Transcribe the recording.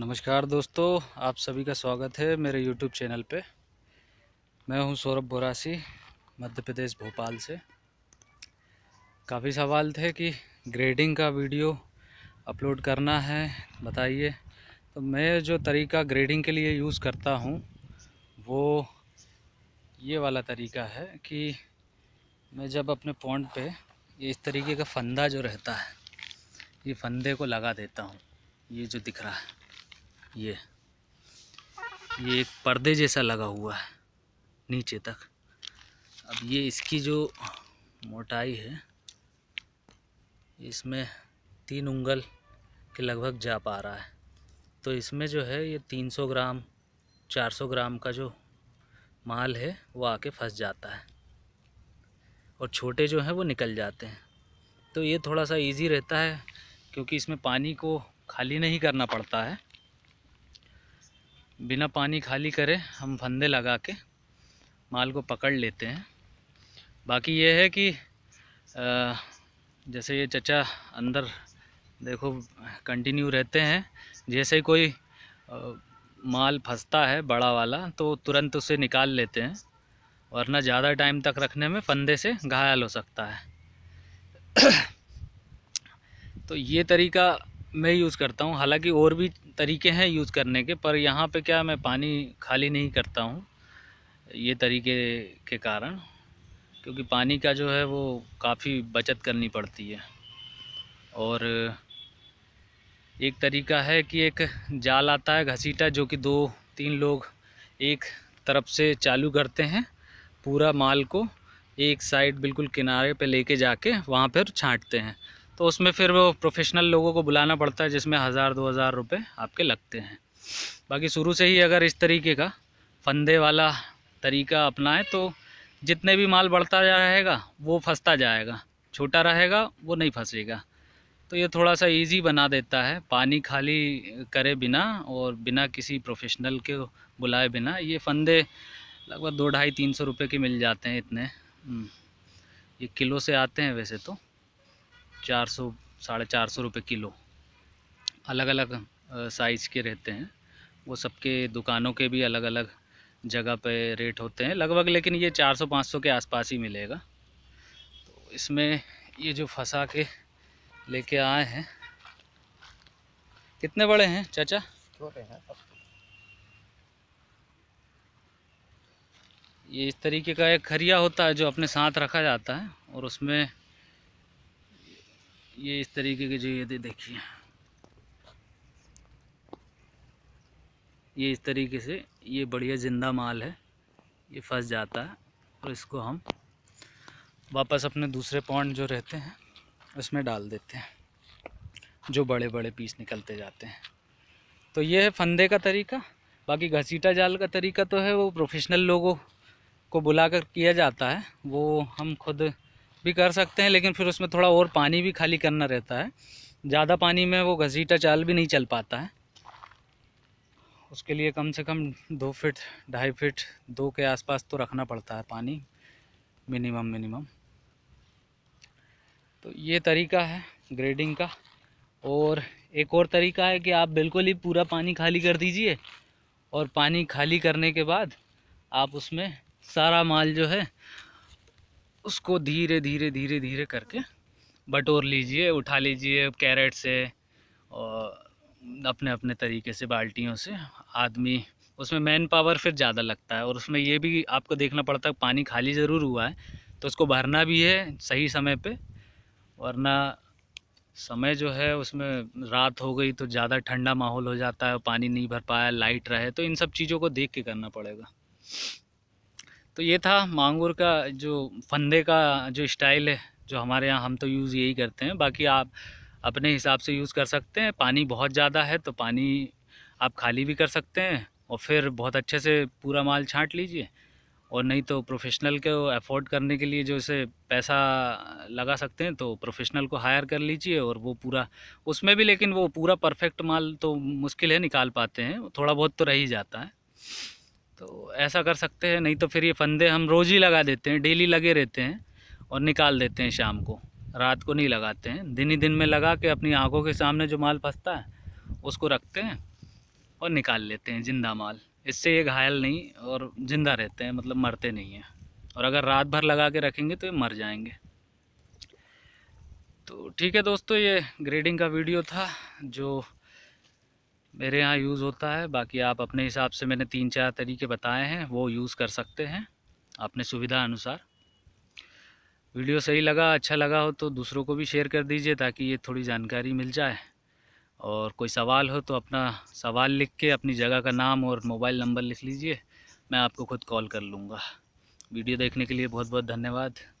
नमस्कार दोस्तों आप सभी का स्वागत है मेरे यूट्यूब चैनल पे मैं हूं सौरभ बोरासी मध्य प्रदेश भोपाल से काफ़ी सवाल थे कि ग्रेडिंग का वीडियो अपलोड करना है बताइए तो मैं जो तरीका ग्रेडिंग के लिए यूज़ करता हूं वो ये वाला तरीका है कि मैं जब अपने पॉइंट पे ये इस तरीके का फंदा जो रहता है ये फंदे को लगा देता हूँ ये जो दिख रहा है ये ये एक पर्दे जैसा लगा हुआ है नीचे तक अब ये इसकी जो मोटाई है इसमें तीन उंगल के लगभग जा पा रहा है तो इसमें जो है ये 300 ग्राम 400 ग्राम का जो माल है वो आके फंस जाता है और छोटे जो हैं वो निकल जाते हैं तो ये थोड़ा सा इजी रहता है क्योंकि इसमें पानी को खाली नहीं करना पड़ता है बिना पानी खाली करे हम फंदे लगा के माल को पकड़ लेते हैं बाकी ये है कि जैसे ये चचा अंदर देखो कंटिन्यू रहते हैं जैसे ही कोई माल फंसता है बड़ा वाला तो तुरंत उसे निकाल लेते हैं वरना ज़्यादा टाइम तक रखने में फंदे से घायल हो सकता है तो ये तरीका मैं यूज़ करता हूँ हालांकि और भी तरीके हैं यूज़ करने के पर यहाँ पे क्या मैं पानी खाली नहीं करता हूँ ये तरीके के कारण क्योंकि पानी का जो है वो काफ़ी बचत करनी पड़ती है और एक तरीका है कि एक जाल आता है घसीटा जो कि दो तीन लोग एक तरफ से चालू करते हैं पूरा माल को एक साइड बिल्कुल किनारे पे लेके जाके वहाँ पर छांटते हैं तो उसमें फिर वो प्रोफेशनल लोगों को बुलाना पड़ता है जिसमें हज़ार दो हज़ार रुपये आपके लगते हैं बाकी शुरू से ही अगर इस तरीके का फंदे वाला तरीका अपनाएं तो जितने भी माल बढ़ता रहेगा वो फंसता जाएगा छोटा रहेगा वो नहीं फंसेगा तो ये थोड़ा सा इजी बना देता है पानी खाली करे बिना और बिना किसी प्रोफेशनल के बुलाए बिना ये फंदे लगभग दो ढाई तीन सौ रुपये के मिल जाते हैं इतने हम्म, ये किलो से आते हैं वैसे तो चार सौ साढ़े चार सौ रुपये किलो अलग अलग साइज़ के रहते हैं वो सबके दुकानों के भी अलग अलग जगह पे रेट होते हैं लगभग लेकिन ये चार सौ पाँच सौ के आसपास ही मिलेगा तो इसमें ये जो फंसा के लेके आए हैं कितने बड़े हैं चाचा छोटे हैं ये इस तरीके का एक खरिया होता है जो अपने साथ रखा जाता है और उसमें ये इस तरीके की जो ये दे देखिए ये इस तरीके से ये बढ़िया ज़िंदा माल है ये फंस जाता है और इसको हम वापस अपने दूसरे पॉइंट जो रहते हैं उसमें डाल देते हैं जो बड़े बड़े पीस निकलते जाते हैं तो ये है फंदे का तरीका बाकी घसीटा जाल का तरीका तो है वो प्रोफेशनल लोगों को बुलाकर किया जाता है वो हम खुद भी कर सकते हैं लेकिन फिर उसमें थोड़ा और पानी भी खाली करना रहता है ज़्यादा पानी में वो घसीटा चाल भी नहीं चल पाता है उसके लिए कम से कम दो फिट ढाई फिट दो के आसपास तो रखना पड़ता है पानी मिनिमम मिनिमम तो ये तरीका है ग्रेडिंग का और एक और तरीका है कि आप बिल्कुल ही पूरा पानी खाली कर दीजिए और पानी खाली करने के बाद आप उसमें सारा माल जो है उसको धीरे धीरे धीरे धीरे करके बटोर लीजिए उठा लीजिए कैरेट से और अपने अपने तरीके से बाल्टियों से आदमी उसमें मैन पावर फिर ज़्यादा लगता है और उसमें ये भी आपको देखना पड़ता है पानी खाली ज़रूर हुआ है तो उसको भरना भी है सही समय पे वरना समय जो है उसमें रात हो गई तो ज़्यादा ठंडा माहौल हो जाता है पानी नहीं भर पाया लाइट रहे तो इन सब चीज़ों को देख के करना पड़ेगा तो ये था मांगूर का जो फंदे का जो स्टाइल है जो हमारे यहाँ हम तो यूज़ यही करते हैं बाकी आप अपने हिसाब से यूज़ कर सकते हैं पानी बहुत ज़्यादा है तो पानी आप खाली भी कर सकते हैं और फिर बहुत अच्छे से पूरा माल छांट लीजिए और नहीं तो प्रोफेशनल को अफोर्ड करने के लिए जो इसे पैसा लगा सकते हैं तो प्रोफेशनल को हायर कर लीजिए और वो पूरा उसमें भी लेकिन वो पूरा परफेक्ट माल तो मुश्किल है निकाल पाते हैं थोड़ा बहुत तो रह ही जाता है तो ऐसा कर सकते हैं नहीं तो फिर ये फंदे हम रोज़ ही लगा देते हैं डेली लगे रहते हैं और निकाल देते हैं शाम को रात को नहीं लगाते हैं दिन ही दिन में लगा के अपनी आंखों के सामने जो माल फंसता है उसको रखते हैं और निकाल लेते हैं ज़िंदा माल इससे ये घायल नहीं और ज़िंदा रहते हैं मतलब मरते नहीं हैं और अगर रात भर लगा के रखेंगे तो ये मर जाएंगे तो ठीक है दोस्तों ये ग्रेडिंग का वीडियो था जो मेरे यहाँ यूज़ होता है बाकी आप अपने हिसाब से मैंने तीन चार तरीके बताए हैं वो यूज़ कर सकते हैं अपने सुविधा अनुसार वीडियो सही लगा अच्छा लगा हो तो दूसरों को भी शेयर कर दीजिए ताकि ये थोड़ी जानकारी मिल जाए और कोई सवाल हो तो अपना सवाल लिख के अपनी जगह का नाम और मोबाइल नंबर लिख लीजिए मैं आपको खुद कॉल कर लूँगा वीडियो देखने के लिए बहुत बहुत धन्यवाद